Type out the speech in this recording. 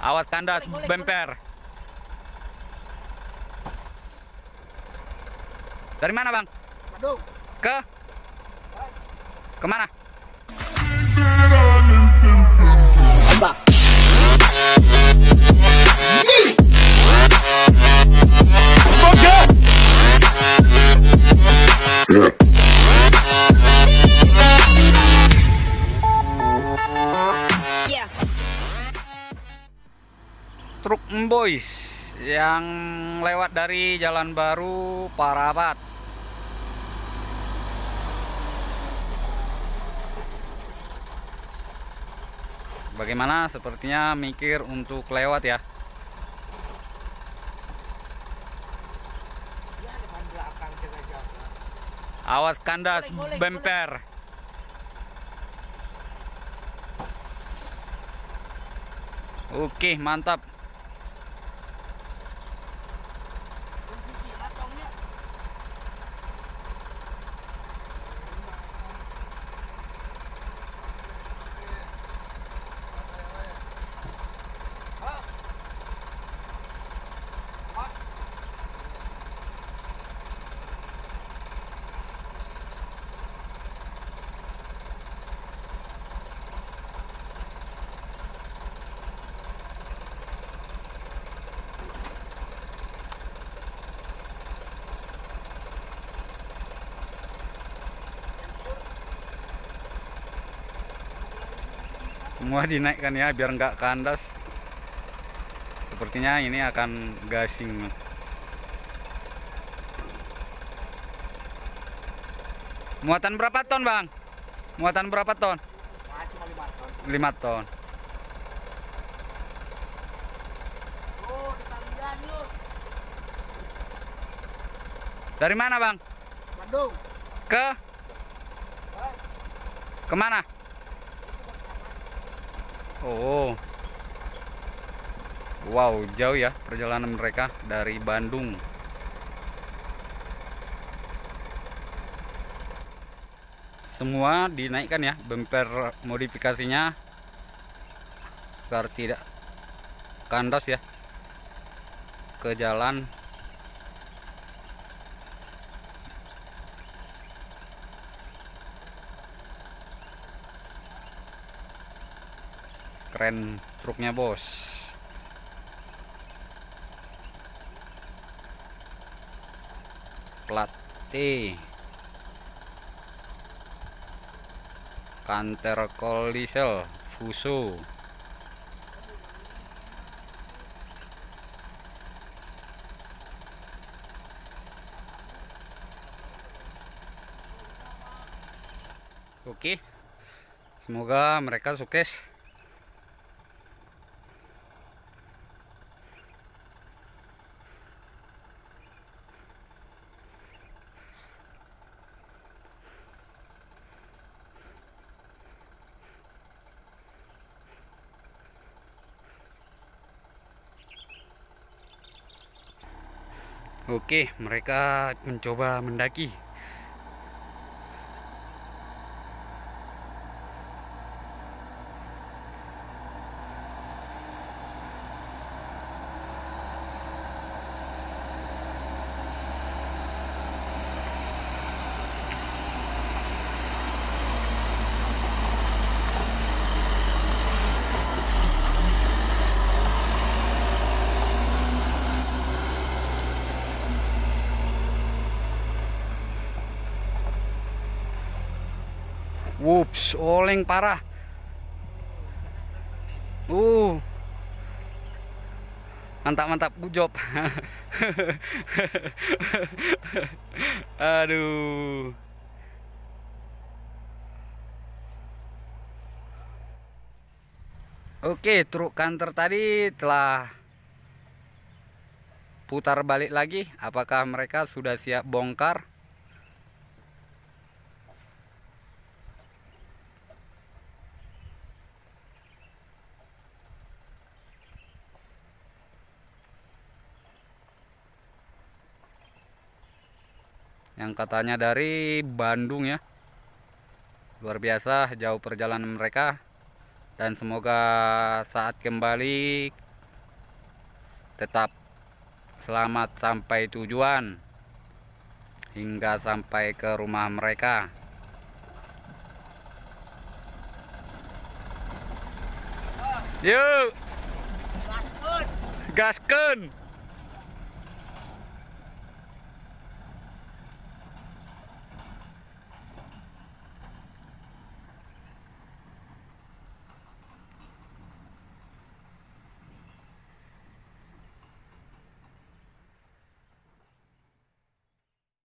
Awas kandas boleh, bemper. Boleh. Dari mana, Bang? Aduh. Ke? Kemana? Apa? truk Boys yang lewat dari Jalan Baru Parapat. Bagaimana sepertinya mikir untuk lewat ya? Awas kandas bemper. Oke, mantap. semua dinaikkan ya biar nggak kandas sepertinya ini akan gasing muatan berapa ton bang? muatan berapa ton? Lima 5 ton dari mana bang? Bandung ke? kemana? Oh. Wow, jauh ya perjalanan mereka dari Bandung. Semua dinaikkan ya bumper modifikasinya agar tidak kandas ya ke jalan keren truknya bos plat T kanter kolisel fuso Oke, semoga mereka sukses Oke, mereka mencoba mendaki Wups, oleng parah. Uh. Mantap-mantap job. Aduh. Oke, truk kantor tadi telah putar balik lagi. Apakah mereka sudah siap bongkar? yang katanya dari Bandung ya luar biasa jauh perjalanan mereka dan semoga saat kembali tetap selamat sampai tujuan hingga sampai ke rumah mereka yuk gaskun